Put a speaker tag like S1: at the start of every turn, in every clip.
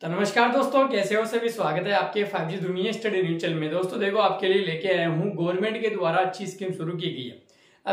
S1: तो नमस्कार दोस्तों कैसे हो सभी स्वागत है आपके 5G दुनिया स्टडी न्यूचल में दोस्तों देखो आपके लिए लेके आया हूँ गवर्नमेंट के द्वारा अच्छी स्कीम शुरू की गई है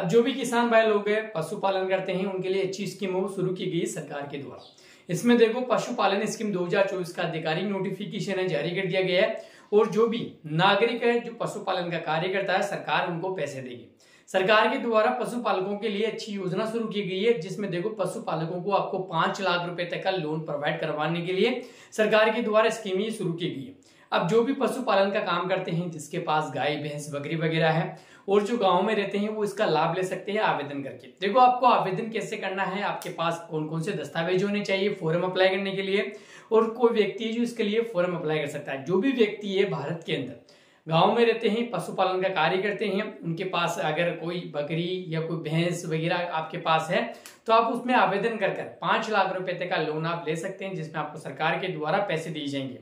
S1: अब जो भी किसान भाई लोग हैं पशुपालन करते हैं उनके लिए अच्छी स्कीम शुरू की गई सरकार के द्वारा इसमें देखो पशुपालन स्कीम दो का आधिकारिक नोटिफिकेशन है जारी कर दिया गया है और जो भी नागरिक है जो पशुपालन का कार्य करता है सरकार उनको पैसे देगी सरकार के द्वारा पशुपालकों के लिए अच्छी योजना शुरू की गई है जिसमें देखो पशुपालकों को आपको पांच लाख रुपए तक का लोन प्रोवाइड करवाने के लिए सरकार के द्वारा स्कीम ये शुरू की गई है अब जो भी पशुपालन का काम करते हैं जिसके पास गाय भैंस बकरी वगैरह है और जो गांव में रहते हैं वो इसका लाभ ले सकते हैं आवेदन करके देखो आपको आवेदन कैसे करना है आपके पास कौन कौन से दस्तावेज होने चाहिए फॉर्म अप्लाई करने के लिए और कोई व्यक्ति जो इसके लिए फॉर्म अप्लाई कर सकता है जो भी व्यक्ति है भारत के अंदर गांव में रहते हैं पशुपालन का कार्य करते हैं उनके पास अगर कोई बकरी या कोई भैंस वगैरह आपके पास है तो आप उसमें आवेदन कर कर पांच लाख रुपए तक का लोन आप ले सकते हैं जिसमें आपको सरकार के द्वारा पैसे दिए जाएंगे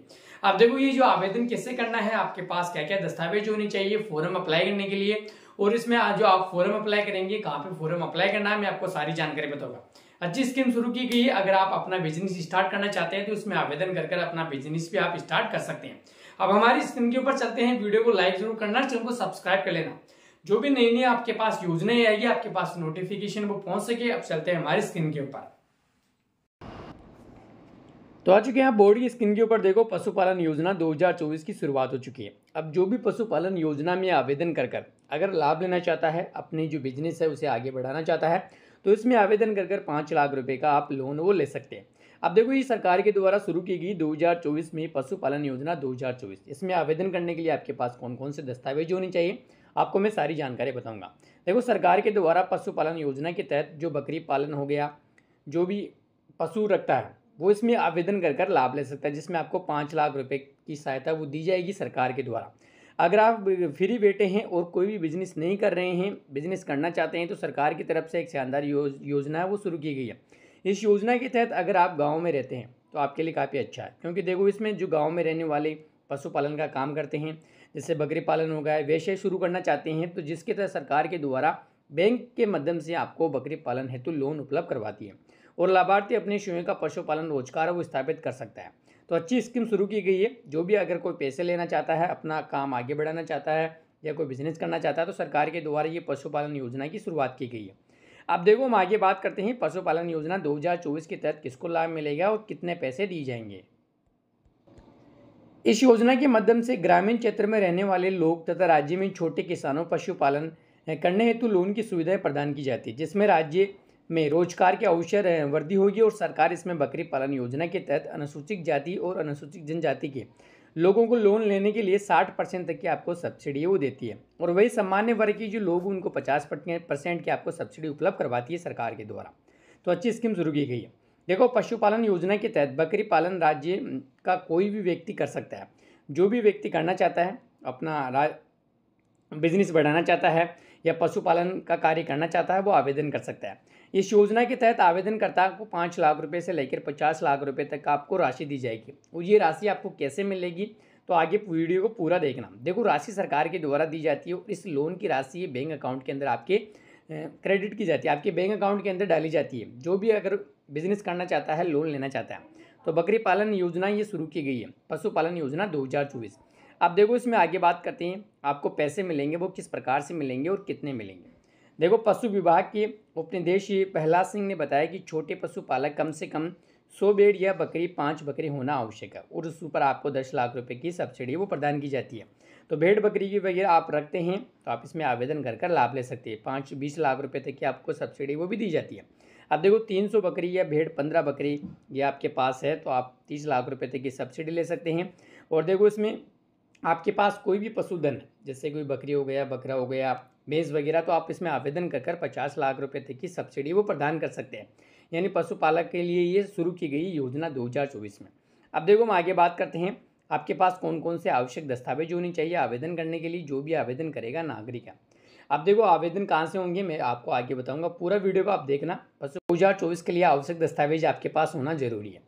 S1: आप देखो ये जो आवेदन कैसे करना है आपके पास क्या क्या दस्तावेज होने चाहिए फॉर्म अप्लाई करने के लिए और इसमें जो आप फॉर्म अप्लाई करेंगे कहाँ पे फॉर्म अप्लाई करना है मैं आपको सारी जानकारी बताऊंगा अच्छी स्कीम शुरू की गई है अगर आप अपना बिजनेस स्टार्ट करना चाहते हैं तो उसमें आवेदन कर अपना बिजनेस भी आप स्टार्ट कर सकते हैं अब हमारी स्कीम के ऊपर चलते हैं वीडियो को लाइक जरूर करना चैनल को सब्सक्राइब कर लेना जो भी नई नई आपके पास योजनाएं आएगी आपके पास नोटिफिकेशन वो पहुंच सके अब चलते हैं हमारी स्क्रीन के ऊपर तो आ चुके हैं आप बोर्ड की स्क्रीन के ऊपर देखो पशुपालन योजना 2024 की शुरुआत हो चुकी है अब जो भी पशुपालन योजना में आवेदन कर कर अगर लाभ लेना चाहता है अपनी जो बिजनेस है उसे आगे बढ़ाना चाहता है तो इसमें आवेदन कर कर पाँच लाख रुपये का आप लोन वो ले सकते हैं अब देखो ये सरकार के द्वारा शुरू की गई 2024 में पशुपालन योजना 2024 इसमें आवेदन करने के लिए आपके पास कौन कौन से दस्तावेज होने चाहिए आपको मैं सारी जानकारी बताऊंगा देखो सरकार के द्वारा पशुपालन योजना के तहत जो बकरी पालन हो गया जो भी पशु रखता है वो इसमें आवेदन कर कर लाभ ले सकता है जिसमें आपको पाँच लाख रुपये की सहायता वो दी जाएगी सरकार के द्वारा अगर आप फ्री बैठे हैं और कोई भी बिजनेस नहीं कर रहे हैं बिजनेस करना चाहते हैं तो सरकार की तरफ से एक शानदार योज, योजना है वो शुरू की गई है इस योजना के तहत अगर आप गाँव में रहते हैं तो आपके लिए काफ़ी अच्छा है क्योंकि देखो इसमें जो गाँव में रहने वाले पशुपालन का काम करते हैं जैसे बकरी पालन हो गया वैश्य शुरू करना चाहते हैं तो जिसके तहत सरकार के द्वारा बैंक के माध्यम से आपको बकरी पालन हेतु लोन उपलब्ध करवाती है और लाभार्थी अपने शुएं का पशुपालन रोजगार वो स्थापित कर सकता है तो अच्छी स्कीम शुरू की गई है जो भी अगर कोई पैसे लेना चाहता है अपना काम आगे बढ़ाना चाहता है या कोई बिजनेस करना चाहता है तो सरकार के द्वारा ये पशुपालन योजना की शुरुआत की गई है अब देखो हम आगे बात करते हैं पशुपालन योजना 2024 के तहत किसको लाभ मिलेगा और कितने पैसे दिए जाएंगे इस योजना के माध्यम से ग्रामीण क्षेत्र में रहने वाले लोग तथा राज्य में छोटे किसानों पशुपालन करने हेतु लोन की सुविधाएं प्रदान की जाती है जिसमें राज्य में रोजगार के अवसर वृद्धि होगी और सरकार इसमें बकरी पालन योजना के तहत अनुसूचित जाति और अनुसूचित जनजाति के लोगों को लोन लेने के लिए 60 परसेंट तक की आपको सब्सिडी वो देती है और वही सामान्य वर्ग के जो लोग उनको 50 परसेंट की आपको सब्सिडी उपलब्ध करवाती है सरकार के द्वारा तो अच्छी स्कीम शुरू की गई है देखो पशुपालन योजना के तहत बकरी पालन राज्य का कोई भी व्यक्ति कर सकता है जो भी व्यक्ति करना चाहता है अपना बिजनेस बढ़ाना चाहता है या पशुपालन का कार्य करना चाहता है वो आवेदन कर सकता है इस योजना के तहत आवेदनकर्ता को पाँच लाख रुपये से लेकर पचास लाख रुपये तक आपको राशि दी जाएगी और ये राशि आपको कैसे मिलेगी तो आगे वीडियो को पूरा देखना देखो राशि सरकार के द्वारा दी जाती है और इस लोन की राशि बैंक अकाउंट के अंदर आपके क्रेडिट की जाती है आपके बैंक अकाउंट के अंदर डाली जाती है जो भी अगर बिजनेस करना चाहता है लोन लेना चाहता है तो बकरी पालन योजना ये शुरू की गई है पशुपालन योजना दो अब देखो इसमें आगे बात करते हैं आपको पैसे मिलेंगे वो किस प्रकार से मिलेंगे और कितने मिलेंगे देखो पशु विभाग के उपनिदेशीय प्रहलाद सिंह ने बताया कि छोटे पशुपालक कम से कम सौ भेड़ या बकरी पाँच बकरी होना आवश्यक है और उस पर आपको दस लाख रुपये की सब्सिडी वो प्रदान की जाती है तो भेड़ बकरी की वगैरह आप रखते हैं तो आप इसमें आवेदन कर कर लाभ ले सकते हैं पाँच बीस लाख रुपए तक की आपको सब्सिडी वो भी दी जाती है अब देखो तीन सौ बकरी या भेड़ पंद्रह बकरी ये आपके पास है तो आप तीस लाख रुपये तक की सब्सिडी ले सकते हैं और देखो इसमें आपके पास कोई भी पशुधन जैसे कोई बकरी हो गया बकरा हो गया भेज वगैरह तो आप इसमें आवेदन कर कर पचास लाख रुपये तक की सब्सिडी वो प्रदान कर सकते हैं यानी पशुपालक के लिए ये शुरू की गई योजना चौबीस में अब देखो हम आगे बात करते हैं आपके पास कौन कौन से आवश्यक दस्तावेज होने चाहिए आवेदन करने के लिए जो भी आवेदन करेगा नागरिक है अब देखो आवेदन कहाँ से होंगे मैं आपको आगे बताऊंगा पूरा वीडियो को आप देखना पशु दो के लिए आवश्यक दस्तावेज आपके पास होना जरूरी है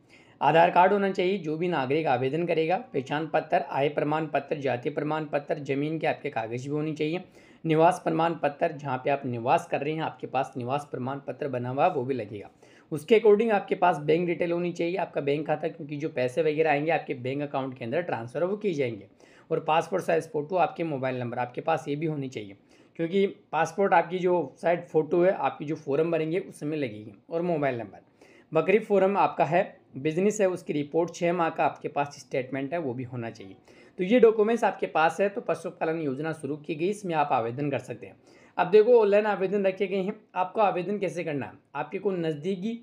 S1: आधार कार्ड होना चाहिए जो भी नागरिक आवेदन करेगा पहचान पत्र आय प्रमाण पत्र जाति प्रमाण पत्र जमीन के आपके कागज भी होनी चाहिए निवास प्रमाण पत्र जहाँ पे आप निवास कर रहे हैं आपके पास निवास प्रमाण पत्र बना हुआ वो भी लगेगा उसके अकॉर्डिंग आपके पास बैंक डिटेल होनी चाहिए आपका बैंक खाता क्योंकि जो पैसे वगैरह आएंगे आपके बैंक अकाउंट के अंदर ट्रांसफ़र वो किए जाएंगे और पासपोर्ट साइज़ फ़ोटो आपके मोबाइल नंबर आपके पास ये भी होनी चाहिए क्योंकि पासपोर्ट आपकी जो साइड फ़ोटो है आपकी जो फॉरम भरेंगे उसमें लगेगी और मोबाइल नंबर बकरी फॉरम आपका है बिजनेस है उसकी रिपोर्ट छः माह का आपके पास स्टेटमेंट है वो भी होना चाहिए तो ये डॉक्यूमेंट्स आपके पास है तो पशुपालन योजना शुरू की गई इसमें आप आवेदन कर सकते हैं अब देखो ऑनलाइन आवेदन रखे गए हैं आपको आवेदन कैसे करना है आपके को नज़दीकी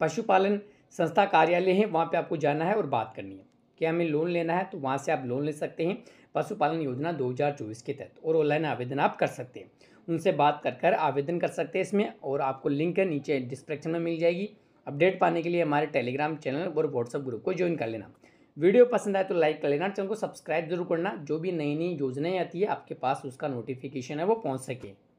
S1: पशुपालन संस्था कार्यालय है वहाँ पर आपको जाना है और बात करनी है कि हमें लोन लेना है तो वहाँ से आप लोन ले सकते हैं पशुपालन योजना 2024 के तहत और ऑनलाइन आवेदन आप कर सकते हैं उनसे बात कर कर आवेदन कर सकते हैं इसमें और आपको लिंक है नीचे डिस्क्रिप्शन में मिल जाएगी अपडेट पाने के लिए हमारे टेलीग्राम चैनल और व्हाट्सअप ग्रुप को ज्वाइन कर लेना वीडियो पसंद आए तो लाइक कर लेना चैनल को सब्सक्राइब जरूर करना जो भी नई नई योजनाएं आती है आपके पास उसका नोटिफिकेशन है वो पहुँच सके